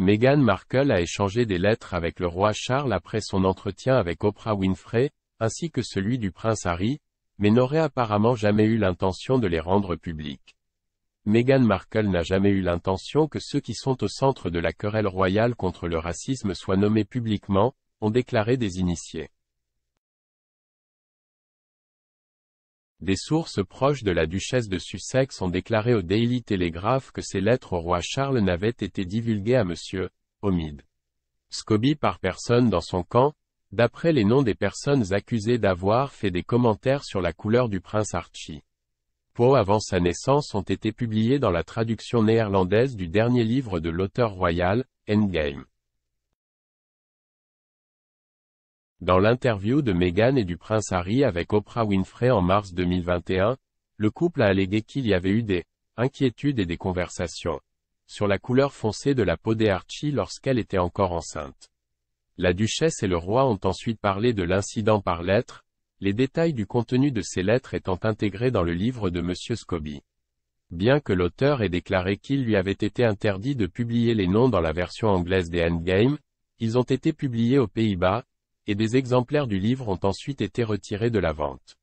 Meghan Markle a échangé des lettres avec le roi Charles après son entretien avec Oprah Winfrey, ainsi que celui du prince Harry, mais n'aurait apparemment jamais eu l'intention de les rendre publiques. Meghan Markle n'a jamais eu l'intention que ceux qui sont au centre de la querelle royale contre le racisme soient nommés publiquement, ont déclaré des initiés. Des sources proches de la duchesse de Sussex ont déclaré au Daily Telegraph que ces lettres au roi Charles n'avaient été divulguées à M. Omid Scobie par personne dans son camp, d'après les noms des personnes accusées d'avoir fait des commentaires sur la couleur du prince Archie. Poe avant sa naissance ont été publiés dans la traduction néerlandaise du dernier livre de l'auteur royal, Endgame. Dans l'interview de Meghan et du prince Harry avec Oprah Winfrey en mars 2021, le couple a allégué qu'il y avait eu des inquiétudes et des conversations sur la couleur foncée de la peau d'Archie lorsqu'elle était encore enceinte. La duchesse et le roi ont ensuite parlé de l'incident par lettre, les détails du contenu de ces lettres étant intégrés dans le livre de M. Scobie. Bien que l'auteur ait déclaré qu'il lui avait été interdit de publier les noms dans la version anglaise des Endgame, ils ont été publiés aux Pays-Bas, et des exemplaires du livre ont ensuite été retirés de la vente.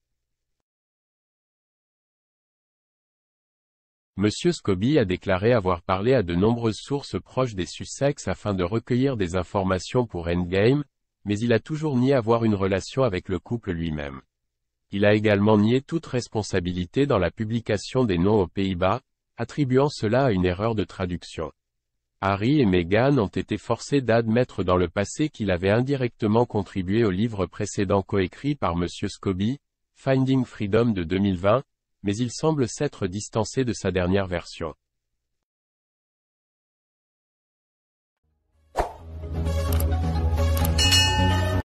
Monsieur Scobie a déclaré avoir parlé à de nombreuses sources proches des Sussex afin de recueillir des informations pour Endgame, mais il a toujours nié avoir une relation avec le couple lui-même. Il a également nié toute responsabilité dans la publication des noms aux Pays-Bas, attribuant cela à une erreur de traduction. Harry et Meghan ont été forcés d'admettre dans le passé qu'il avait indirectement contribué au livre précédent coécrit par M. Scobie, Finding Freedom de 2020, mais il semble s'être distancé de sa dernière version.